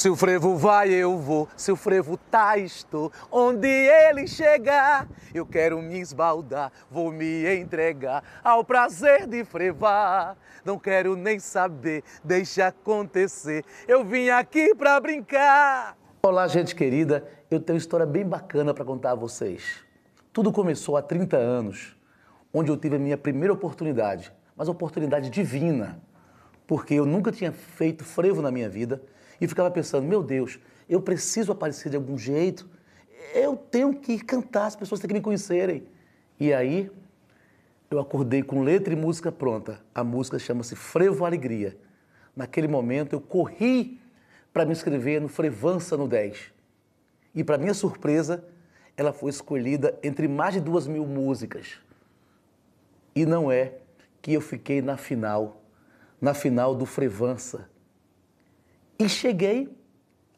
Se o frevo vai, eu vou. Se o frevo tá, estou. Onde ele chegar, eu quero me esbaldar. Vou me entregar ao prazer de frevar. Não quero nem saber, deixa acontecer. Eu vim aqui pra brincar. Olá, gente querida. Eu tenho uma história bem bacana para contar a vocês. Tudo começou há 30 anos, onde eu tive a minha primeira oportunidade, mas oportunidade divina, porque eu nunca tinha feito frevo na minha vida e ficava pensando: meu Deus, eu preciso aparecer de algum jeito, eu tenho que cantar, as pessoas têm que me conhecerem. E aí eu acordei com letra e música pronta. A música chama-se Frevo Alegria. Naquele momento eu corri para me inscrever no Frevança no 10. E para minha surpresa, ela foi escolhida entre mais de duas mil músicas. E não é que eu fiquei na final, na final do Frevança. E cheguei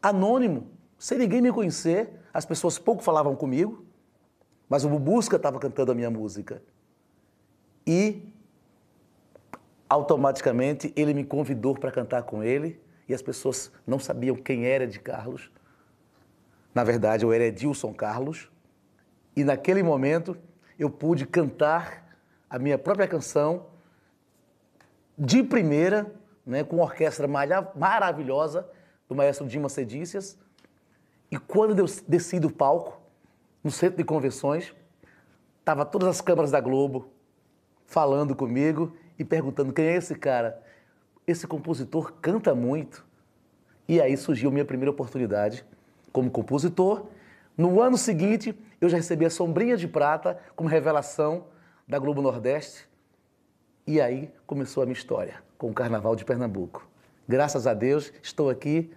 anônimo, sem ninguém me conhecer, as pessoas pouco falavam comigo, mas o Bubusca estava cantando a minha música. E automaticamente ele me convidou para cantar com ele e as pessoas não sabiam quem era de Carlos. Na verdade, eu era Edilson Carlos. E naquele momento eu pude cantar a minha própria canção de primeira né, com uma orquestra maravilhosa do maestro Dimas Cedícias. E quando eu desci do palco, no centro de convenções, tava todas as câmeras da Globo falando comigo e perguntando quem é esse cara. Esse compositor canta muito. E aí surgiu minha primeira oportunidade como compositor. No ano seguinte, eu já recebi a Sombrinha de Prata como revelação da Globo Nordeste. E aí começou a minha história com o Carnaval de Pernambuco. Graças a Deus, estou aqui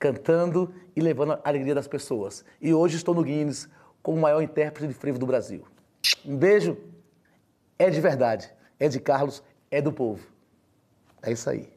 cantando e levando a alegria das pessoas. E hoje estou no Guinness como o maior intérprete de frevo do Brasil. Um beijo. É de verdade. É de Carlos, é do povo. É isso aí.